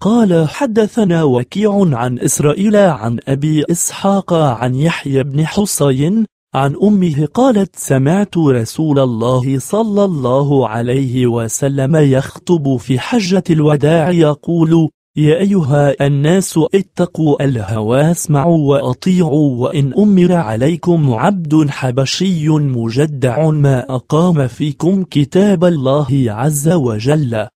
قال حدثنا وكيع عن إسرائيل عن أبي إسحاق عن يحيى بن حصين عن أمه قالت سمعت رسول الله صلى الله عليه وسلم يخطب في حجة الوداع يقول يا أيها الناس اتقوا الهوى اسمعوا وأطيعوا وإن أمر عليكم عبد حبشي مجدع ما أقام فيكم كتاب الله عز وجل